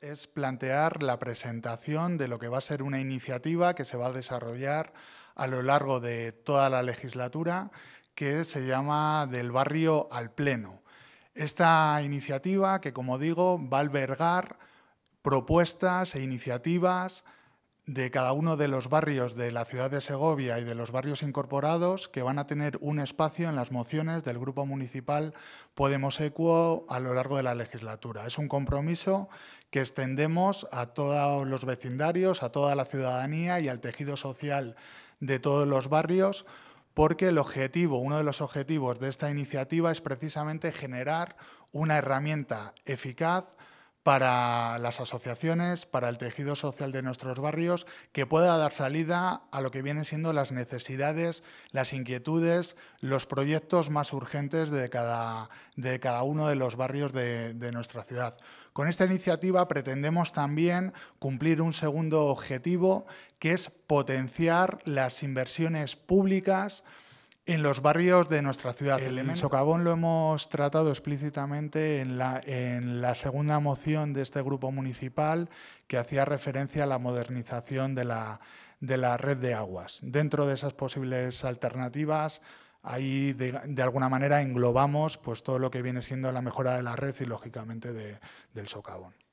es plantear la presentación de lo que va a ser una iniciativa que se va a desarrollar a lo largo de toda la legislatura, que se llama Del barrio al pleno. Esta iniciativa, que como digo, va a albergar propuestas e iniciativas de cada uno de los barrios de la ciudad de Segovia y de los barrios incorporados que van a tener un espacio en las mociones del Grupo Municipal Podemos equo a lo largo de la legislatura. Es un compromiso que extendemos a todos los vecindarios, a toda la ciudadanía y al tejido social de todos los barrios, porque el objetivo, uno de los objetivos de esta iniciativa es precisamente generar una herramienta eficaz para las asociaciones, para el tejido social de nuestros barrios, que pueda dar salida a lo que vienen siendo las necesidades, las inquietudes, los proyectos más urgentes de cada, uno de los barrios de nuestra ciudad. Con esta iniciativa pretendemos también cumplir un segundo objetivo, que es potenciar las inversiones públicas, en los barrios de nuestra ciudad. El, el socavón lo hemos tratado explícitamente en la, en la segunda moción de este grupo municipal que hacía referencia a la modernización de la, red de aguas. Dentro de esas posibles alternativas, ahí de, alguna manera englobamos pues, todo lo que viene siendo la mejora de la red y lógicamente del socavón.